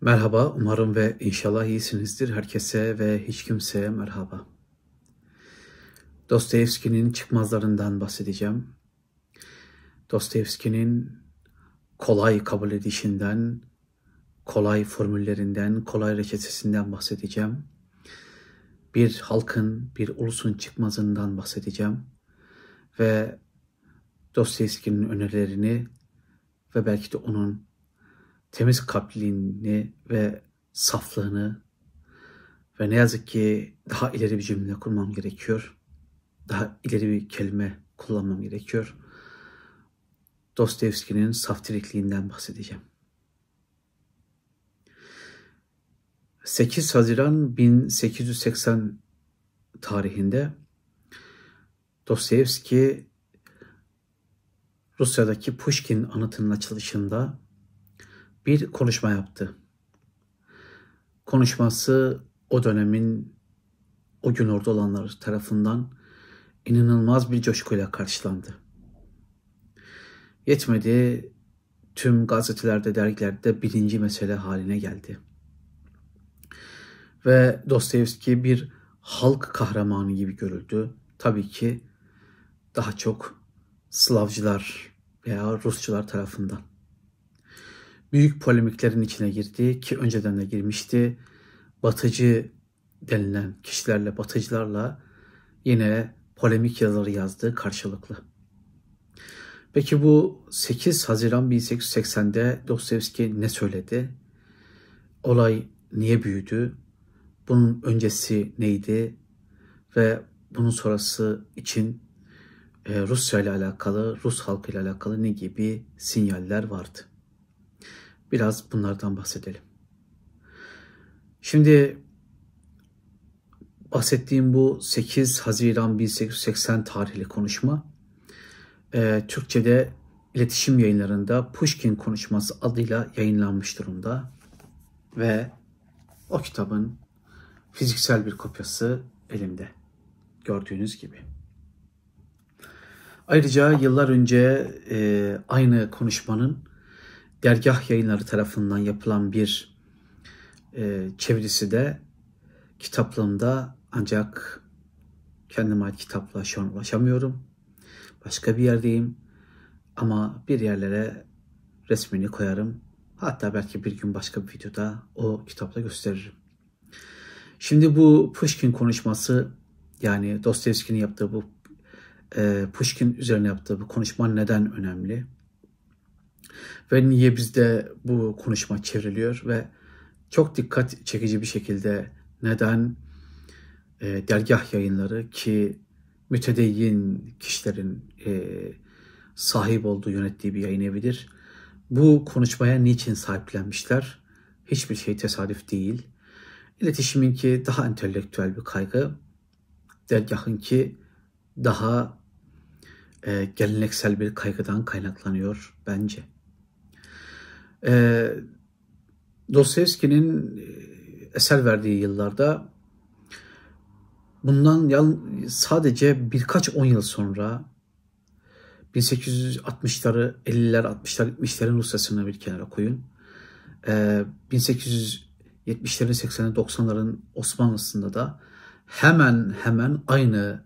Merhaba, umarım ve inşallah iyisinizdir. Herkese ve hiç kimseye merhaba. Dostoyevski'nin çıkmazlarından bahsedeceğim. Dostoyevski'nin kolay kabul edişinden, kolay formüllerinden, kolay reçetesinden bahsedeceğim. Bir halkın, bir ulusun çıkmazından bahsedeceğim. Ve Dostoyevski'nin önerilerini ve belki de onun temiz kalpliliğini ve saflığını ve ne yazık ki daha ileri bir cümle kurmam gerekiyor. Daha ileri bir kelime kullanmam gerekiyor. Dostoyevski'nin saftirikliğinden bahsedeceğim. 8 Haziran 1880 tarihinde Dostoyevski Rusya'daki Pushkin anıtının açılışında bir konuşma yaptı. Konuşması o dönemin o gün orada olanlar tarafından inanılmaz bir coşkuyla karşılandı. Yetmedi tüm gazetelerde, dergilerde birinci mesele haline geldi. Ve Dostoyevski bir halk kahramanı gibi görüldü. Tabii ki daha çok Slavcılar veya Rusçular tarafından büyük polemiklerin içine girdi ki önceden de girmişti. Batıcı denilen kişilerle, batıcılarla yine polemik yazıları yazdı karşılıklı. Peki bu 8 Haziran 1880'de Dostoyevski ne söyledi? Olay niye büyüdü? Bunun öncesi neydi? Ve bunun sonrası için e, Rusya ile alakalı, Rus halkı ile alakalı ne gibi sinyaller vardı? Biraz bunlardan bahsedelim. Şimdi bahsettiğim bu 8 Haziran 1880 tarihli konuşma e, Türkçe'de iletişim yayınlarında Pushkin konuşması adıyla yayınlanmış durumda ve o kitabın fiziksel bir kopyası elimde gördüğünüz gibi. Ayrıca yıllar önce e, aynı konuşmanın dergah yayınları tarafından yapılan bir e, çevirisi de kitaplığımda ancak kendime ait kitapla şu an ulaşamıyorum. Başka bir yerdeyim ama bir yerlere resmini koyarım. Hatta belki bir gün başka bir videoda o kitapla gösteririm. Şimdi bu Pushkin konuşması yani Dostoyevski'nin yaptığı bu e, Pushkin üzerine yaptığı bu konuşma neden önemli? Ve niye bizde bu konuşma çevriliyor ve çok dikkat çekici bir şekilde neden e, dergah yayınları ki mütedeyyin kişilerin e, sahip olduğu, yönettiği bir yayın evidir. Bu konuşmaya niçin sahiplenmişler? Hiçbir şey tesadüf değil. İletişimin ki daha entelektüel bir kaygı, dergahın ki daha e, geleneksel bir kaygıdan kaynaklanıyor bence. Ee, e, Dostoyevski'nin eser verdiği yıllarda bundan yalın, sadece birkaç on yıl sonra 1860'ları, 50'ler, 60'lar, 70'lerin Rusyasını bir kenara koyun. E, 1870'lerin, 80'lerin, 90'ların Osmanlısında da hemen hemen aynı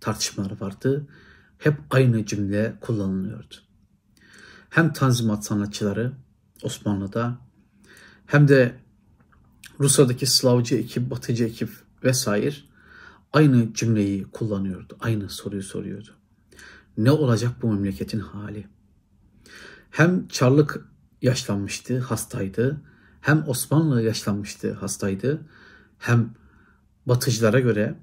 tartışmalar vardı. Hep aynı cümle kullanılıyordu. Hem tanzimat sanatçıları Osmanlı'da hem de Rusya'daki Slavcı ekip, Batıcı ekip vesaire aynı cümleyi kullanıyordu. Aynı soruyu soruyordu. Ne olacak bu memleketin hali? Hem Çarlık yaşlanmıştı, hastaydı. Hem Osmanlı yaşlanmıştı, hastaydı. Hem Batıcılara göre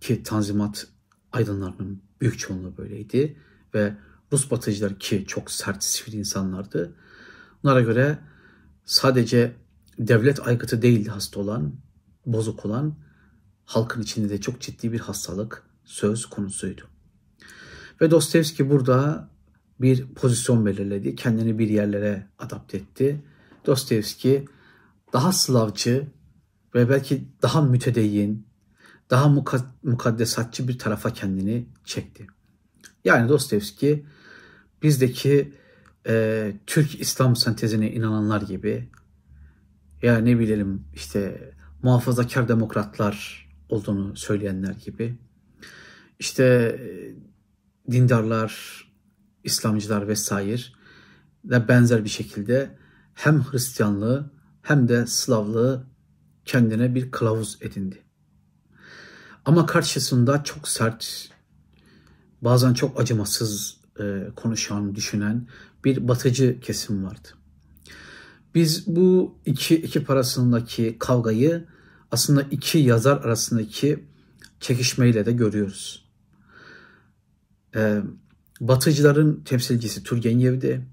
ki Tanzimat aydınlarının büyük çoğunluğu böyleydi ve Rus batıcılar ki çok sert sivil insanlardı Bunlara göre sadece devlet aygıtı değildi hasta olan, bozuk olan, halkın içinde de çok ciddi bir hastalık söz konusuydu. Ve Dostoyevski burada bir pozisyon belirledi. Kendini bir yerlere adapte etti. Dostoyevski daha Slavcı ve belki daha mütedeyyin, daha mukaddesatçı bir tarafa kendini çekti. Yani Dostoyevski bizdeki e, Türk İslam sentezine inananlar gibi ya ne bilelim işte muhafazakar demokratlar olduğunu söyleyenler gibi işte e, dindarlar, İslamcılar vesaire de benzer bir şekilde hem Hristiyanlığı hem de Slavlığı kendine bir kılavuz edindi. Ama karşısında çok sert, bazen çok acımasız e, konuşan, düşünen bir batıcı kesim vardı. Biz bu iki, iki parasındaki kavgayı aslında iki yazar arasındaki çekişmeyle de görüyoruz. Ee, batıcıların temsilcisi Turgenev'di.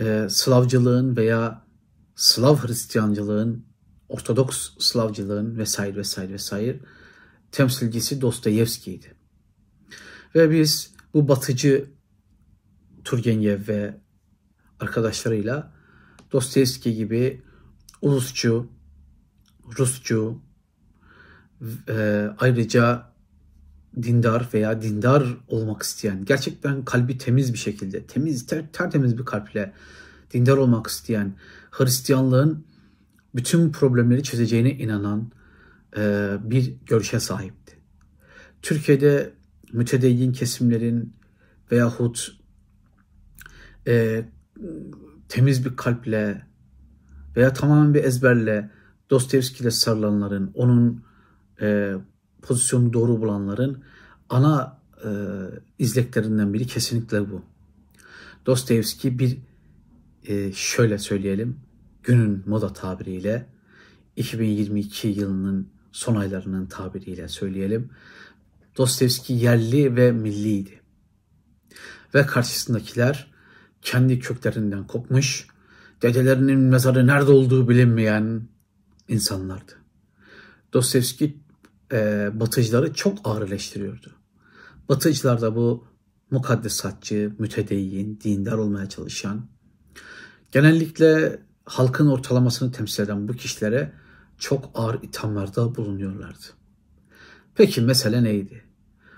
Ee, Slavcılığın veya Slav Hristiyancılığın, Ortodoks Slavcılığın vesaire vesaire vesaire temsilcisi Dostoyevski'ydi. Ve biz bu batıcı Turgenev ve arkadaşlarıyla Dostoyevski gibi ulusçu, Rusçu, e, ayrıca dindar veya dindar olmak isteyen, gerçekten kalbi temiz bir şekilde, temiz, ter, tertemiz bir kalple dindar olmak isteyen, Hristiyanlığın bütün problemleri çözeceğine inanan e, bir görüşe sahipti. Türkiye'de mütedeyyin kesimlerin veyahut e, temiz bir kalple veya tamamen bir ezberle Dostoyevski ile sarılanların, onun e, pozisyonu doğru bulanların ana e, izleklerinden biri kesinlikle bu. Dostoyevski bir e, şöyle söyleyelim, günün moda tabiriyle 2022 yılının son aylarının tabiriyle söyleyelim. Dostoyevski yerli ve milliydi. Ve karşısındakiler kendi köklerinden kopmuş, dedelerinin mezarı nerede olduğu bilinmeyen insanlardı. Dostoyevski e, batıcıları çok ağır eleştiriyordu. Batıcılar da bu mukaddesatçı, mütedeyyin, dindar olmaya çalışan, genellikle halkın ortalamasını temsil eden bu kişilere çok ağır ithamlarda bulunuyorlardı. Peki mesele neydi?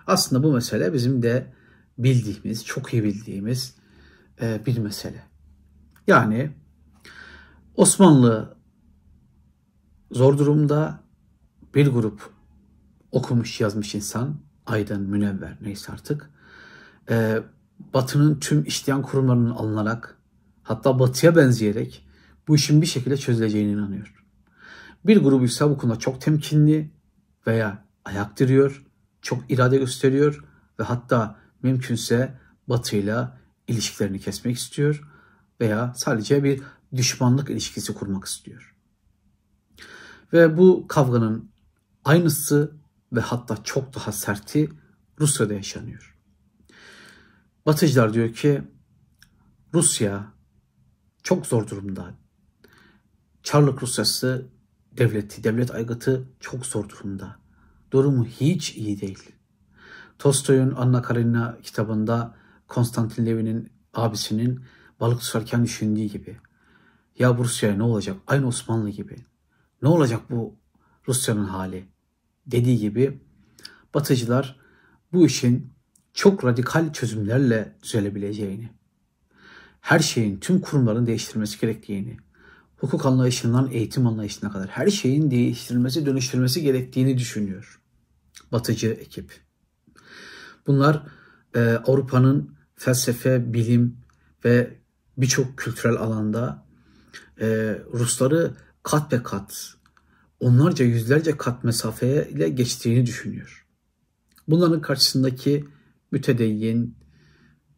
Aslında bu mesele bizim de bildiğimiz, çok iyi bildiğimiz e, bir mesele. Yani Osmanlı zor durumda bir grup okumuş yazmış insan, aydın, münevver neyse artık, e, Batı'nın tüm işleyen kurumlarının alınarak, hatta Batı'ya benzeyerek bu işin bir şekilde çözüleceğine inanıyor. Bir grubu ise bu konuda çok temkinli veya ayak duruyor çok irade gösteriyor ve hatta mümkünse Batı'yla ilişkilerini kesmek istiyor veya sadece bir düşmanlık ilişkisi kurmak istiyor. Ve bu kavganın aynısı ve hatta çok daha serti Rusya'da yaşanıyor. Batıcılar diyor ki Rusya çok zor durumda. Çarlık Rusyası devleti, devlet aygıtı çok zor durumda durumu hiç iyi değil. Tolstoy'un Anna Karenina kitabında Konstantin Levin'in abisinin balık tutarken düşündüğü gibi. Ya bu Rusya ne olacak? Aynı Osmanlı gibi. Ne olacak bu Rusya'nın hali? Dediği gibi batıcılar bu işin çok radikal çözümlerle düzelebileceğini, her şeyin, tüm kurumların değiştirmesi gerektiğini, hukuk anlayışından eğitim anlayışına kadar her şeyin değiştirilmesi, dönüştürülmesi gerektiğini düşünüyor batıcı ekip. Bunlar e, Avrupa'nın felsefe, bilim ve birçok kültürel alanda e, Rusları kat be kat, onlarca yüzlerce kat mesafeye ile geçtiğini düşünüyor. Bunların karşısındaki mütedeyyin,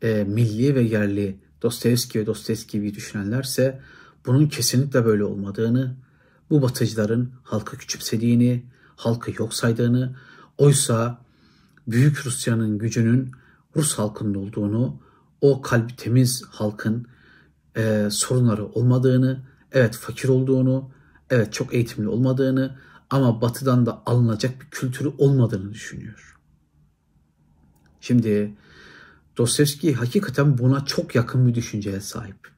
e, milli ve yerli Dostoyevski ve Dostoyevski gibi düşünenlerse bunun kesinlikle böyle olmadığını, bu batıcıların halkı küçümsediğini, halkı yok saydığını, Oysa Büyük Rusya'nın gücünün Rus halkında olduğunu, o kalp temiz halkın e, sorunları olmadığını, evet fakir olduğunu, evet çok eğitimli olmadığını ama batıdan da alınacak bir kültürü olmadığını düşünüyor. Şimdi Dostoyevski hakikaten buna çok yakın bir düşünceye sahip.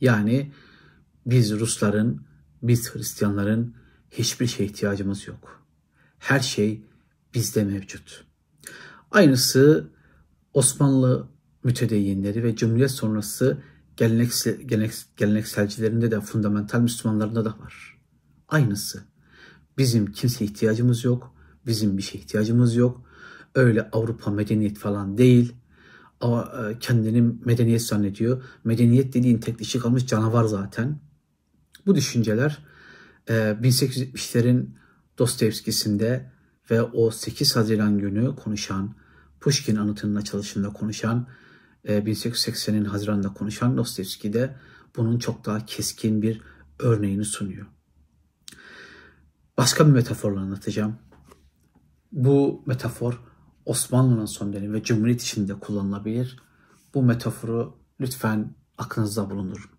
Yani biz Rusların, biz Hristiyanların hiçbir şeye ihtiyacımız yok. Her şey bizde mevcut. Aynısı Osmanlı mütedeyyinleri ve Cumhuriyet sonrası geleneksel, gelenekselcilerinde de fundamental Müslümanlarında da var. Aynısı. Bizim kimse ihtiyacımız yok. Bizim bir şey ihtiyacımız yok. Öyle Avrupa medeniyet falan değil. Ama e, kendini medeniyet zannediyor. Medeniyet dediğin tek dişi kalmış canavar zaten. Bu düşünceler 1870'lerin e, Dostoyevski'sinde ve o 8 Haziran günü konuşan, Pushkin anıtının açılışında konuşan, 1880'in e, Haziran'da konuşan Dostoyevski de bunun çok daha keskin bir örneğini sunuyor. Başka bir metaforla anlatacağım. Bu metafor Osmanlı'nın son dönemi ve Cumhuriyet içinde kullanılabilir. Bu metaforu lütfen aklınızda bulundurun.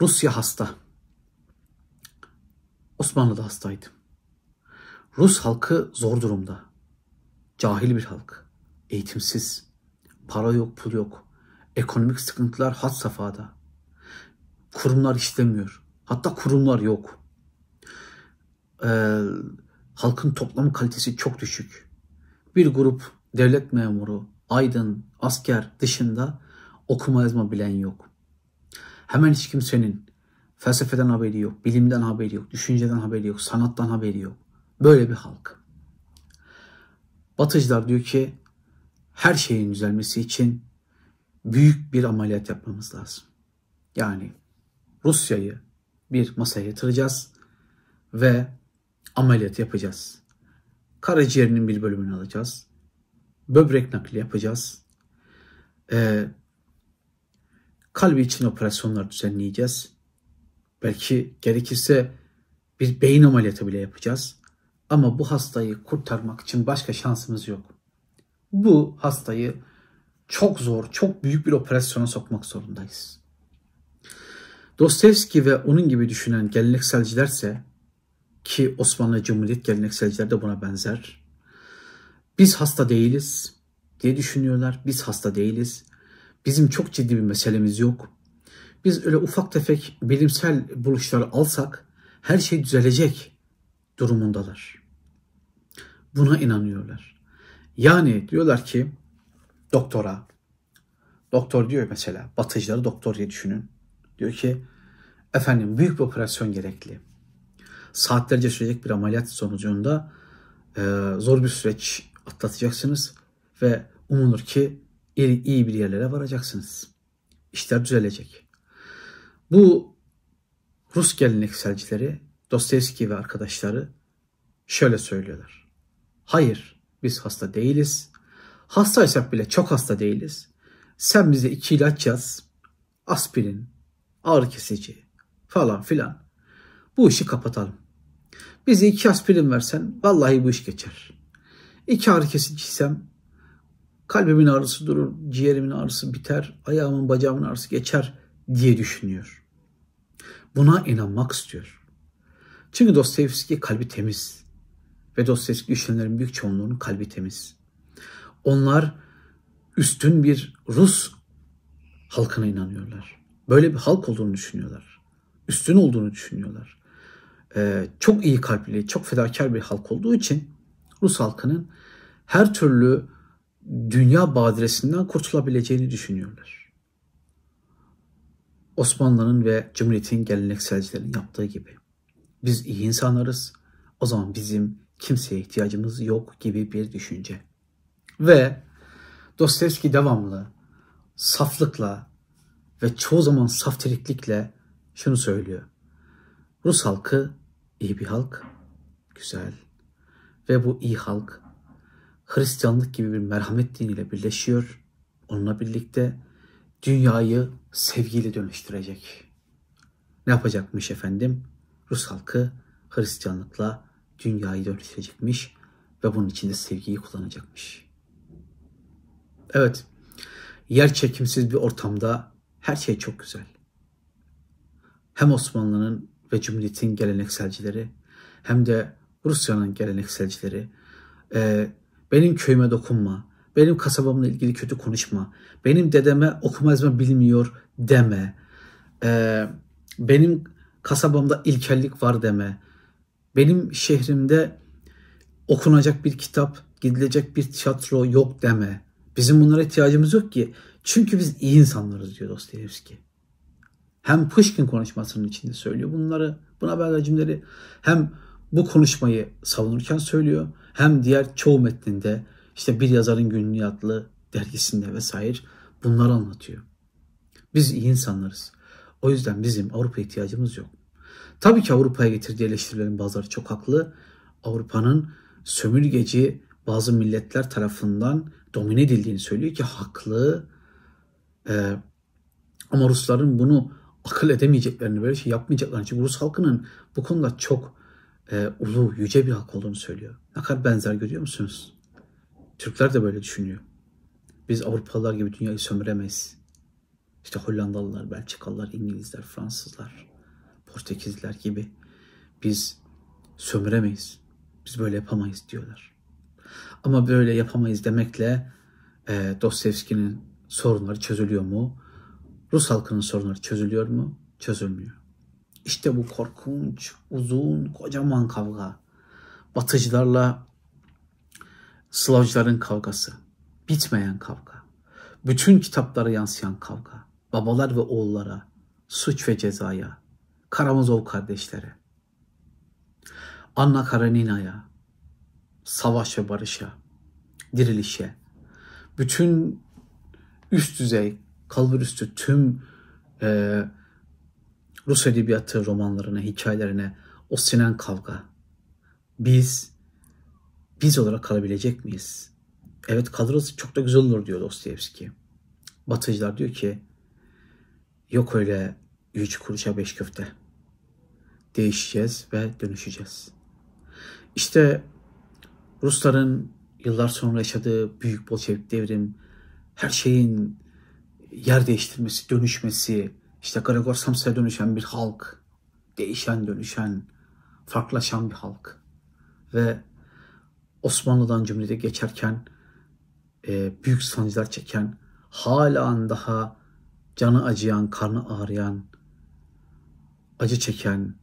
Rusya hasta. Osmanlı da hastaydı. Rus halkı zor durumda. Cahil bir halk. Eğitimsiz. Para yok, pul yok. Ekonomik sıkıntılar had safhada. Kurumlar işlemiyor. Hatta kurumlar yok. Ee, halkın toplam kalitesi çok düşük. Bir grup devlet memuru, aydın, asker dışında okuma yazma bilen yok. Hemen hiç kimsenin felsefeden haberi yok, bilimden haberi yok, düşünceden haberi yok, sanattan haberi yok. Böyle bir halk. Batıcılar diyor ki her şeyin düzelmesi için büyük bir ameliyat yapmamız lazım. Yani Rusya'yı bir masaya yatıracağız ve ameliyat yapacağız. Karaciğerinin bir bölümünü alacağız. Böbrek nakli yapacağız. Ee, kalbi için operasyonlar düzenleyeceğiz. Belki gerekirse bir beyin ameliyatı bile yapacağız. Ama bu hastayı kurtarmak için başka şansımız yok. Bu hastayı çok zor, çok büyük bir operasyona sokmak zorundayız. Dostoyevski ve onun gibi düşünen gelenekselcilerse ki Osmanlı Cumhuriyet gelenekselciler de buna benzer. Biz hasta değiliz diye düşünüyorlar. Biz hasta değiliz. Bizim çok ciddi bir meselemiz yok. Biz öyle ufak tefek bilimsel buluşları alsak her şey düzelecek durumundalar. Buna inanıyorlar. Yani diyorlar ki doktora, doktor diyor mesela batıcıları doktor diye düşünün. Diyor ki efendim büyük bir operasyon gerekli. Saatlerce sürecek bir ameliyat sonucunda e, zor bir süreç atlatacaksınız ve umulur ki iyi, iyi bir yerlere varacaksınız. İşler düzelecek. Bu Rus gelenekselcileri Dostoyevski ve arkadaşları şöyle söylüyorlar. Hayır, biz hasta değiliz. Hastaysak bile çok hasta değiliz. Sen bize iki ilaç yaz. Aspirin, ağrı kesici falan filan. Bu işi kapatalım. Bize iki aspirin versen vallahi bu iş geçer. İki ağrı kesici isem kalbimin ağrısı durur, ciğerimin ağrısı biter, ayağımın bacağımın ağrısı geçer diye düşünüyor. Buna inanmak istiyor. Çünkü Dostoyevski kalbi temiz ve dosyasik düşünenlerin büyük çoğunluğunun kalbi temiz. Onlar üstün bir Rus halkına inanıyorlar. Böyle bir halk olduğunu düşünüyorlar. Üstün olduğunu düşünüyorlar. Ee, çok iyi kalpli, çok fedakar bir halk olduğu için Rus halkının her türlü dünya badiresinden kurtulabileceğini düşünüyorlar. Osmanlı'nın ve Cumhuriyet'in gelenekselcilerin yaptığı gibi. Biz iyi insanlarız. O zaman bizim kimseye ihtiyacımız yok gibi bir düşünce. Ve Dostoyevski devamlı saflıkla ve çoğu zaman saftiriklikle şunu söylüyor. Rus halkı iyi bir halk, güzel ve bu iyi halk Hristiyanlık gibi bir merhamet diniyle birleşiyor. Onunla birlikte dünyayı sevgiyle dönüştürecek. Ne yapacakmış efendim? Rus halkı Hristiyanlıkla dünyayı dönüştürecekmiş ve bunun için de sevgiyi kullanacakmış. Evet, yer çekimsiz bir ortamda her şey çok güzel. Hem Osmanlı'nın ve Cumhuriyet'in gelenekselcileri hem de Rusya'nın gelenekselcileri e, benim köyüme dokunma, benim kasabamla ilgili kötü konuşma, benim dedeme okuma yazma bilmiyor deme, e, benim kasabamda ilkellik var deme, benim şehrimde okunacak bir kitap, gidilecek bir tiyatro yok deme. Bizim bunlara ihtiyacımız yok ki. Çünkü biz iyi insanlarız diyor Dostoyevski. Hem Pushkin konuşmasının içinde söylüyor bunları, buna benzer cümleleri. Hem bu konuşmayı savunurken söylüyor. Hem diğer çoğu metninde işte bir yazarın günlüğü adlı dergisinde vesaire bunları anlatıyor. Biz iyi insanlarız. O yüzden bizim Avrupa ihtiyacımız yok. Tabii ki Avrupa'ya getirdiği eleştirilerin bazıları çok haklı. Avrupa'nın sömürgeci bazı milletler tarafından domine edildiğini söylüyor ki haklı. Ee, ama Rusların bunu akıl edemeyeceklerini, böyle şey yapmayacaklarını. Çünkü Rus halkının bu konuda çok e, ulu, yüce bir halk olduğunu söylüyor. Ne kadar benzer görüyor musunuz? Türkler de böyle düşünüyor. Biz Avrupalılar gibi dünyayı sömüremeyiz. İşte Hollandalılar, Belçikalılar, İngilizler, Fransızlar. Portekizler gibi biz sömüremeyiz. Biz böyle yapamayız diyorlar. Ama böyle yapamayız demekle e, Dostoyevski'nin sorunları çözülüyor mu? Rus halkının sorunları çözülüyor mu? Çözülmüyor. İşte bu korkunç, uzun, kocaman kavga. Batıcılarla Slavcıların kavgası. Bitmeyen kavga. Bütün kitaplara yansıyan kavga. Babalar ve oğullara, suç ve cezaya, Karamazov kardeşlere, Anna Karenina'ya, savaş ve barışa, dirilişe, bütün üst düzey, kalburüstü tüm e, Rus edebiyatı romanlarına, hikayelerine o sinen kavga. Biz, biz olarak kalabilecek miyiz? Evet kalırız çok da güzel olur diyor Dostoyevski. Batıcılar diyor ki yok öyle üç kuruşa beş köfte değişeceğiz ve dönüşeceğiz. İşte Rusların yıllar sonra yaşadığı büyük Bolşevik devrim, her şeyin yer değiştirmesi, dönüşmesi, işte Gregor Samsa'ya dönüşen bir halk, değişen, dönüşen, farklılaşan bir halk. Ve Osmanlı'dan Cumhuriyet'e geçerken e, büyük sancılar çeken, hala daha canı acıyan, karnı ağrıyan, acı çeken,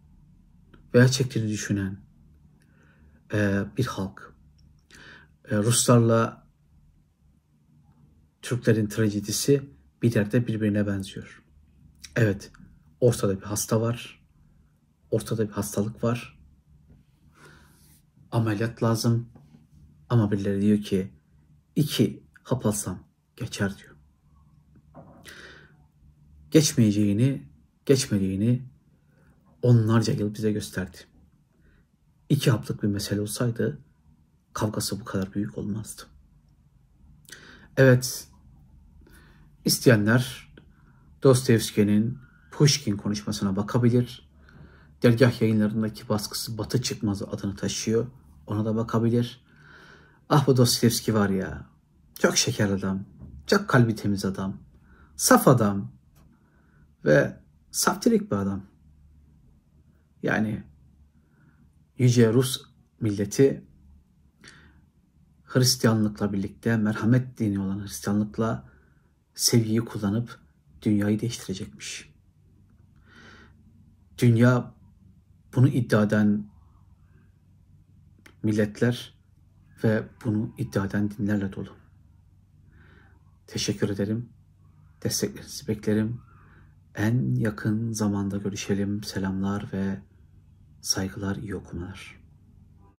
veya çektiğini düşünen e, bir halk. E, Ruslarla Türklerin trajedisi bir yerde birbirine benziyor. Evet, ortada bir hasta var. Ortada bir hastalık var. Ameliyat lazım. Ama birileri diyor ki iki hap alsam geçer diyor. Geçmeyeceğini, geçmediğini onlarca yıl bize gösterdi. İki haplık bir mesele olsaydı kavgası bu kadar büyük olmazdı. Evet, isteyenler Dostoyevski'nin Pushkin konuşmasına bakabilir. Dergah yayınlarındaki baskısı Batı Çıkmazı adını taşıyor. Ona da bakabilir. Ah bu Dostoyevski var ya. Çok şeker adam. Çok kalbi temiz adam. Saf adam. Ve saftirik bir adam. Yani Yüce Rus milleti Hristiyanlıkla birlikte merhamet dini olan Hristiyanlıkla sevgiyi kullanıp dünyayı değiştirecekmiş. Dünya bunu iddia eden milletler ve bunu iddia eden dinlerle dolu. Teşekkür ederim. Desteklerinizi beklerim. En yakın zamanda görüşelim. Selamlar ve saygılar, iyi okumalar.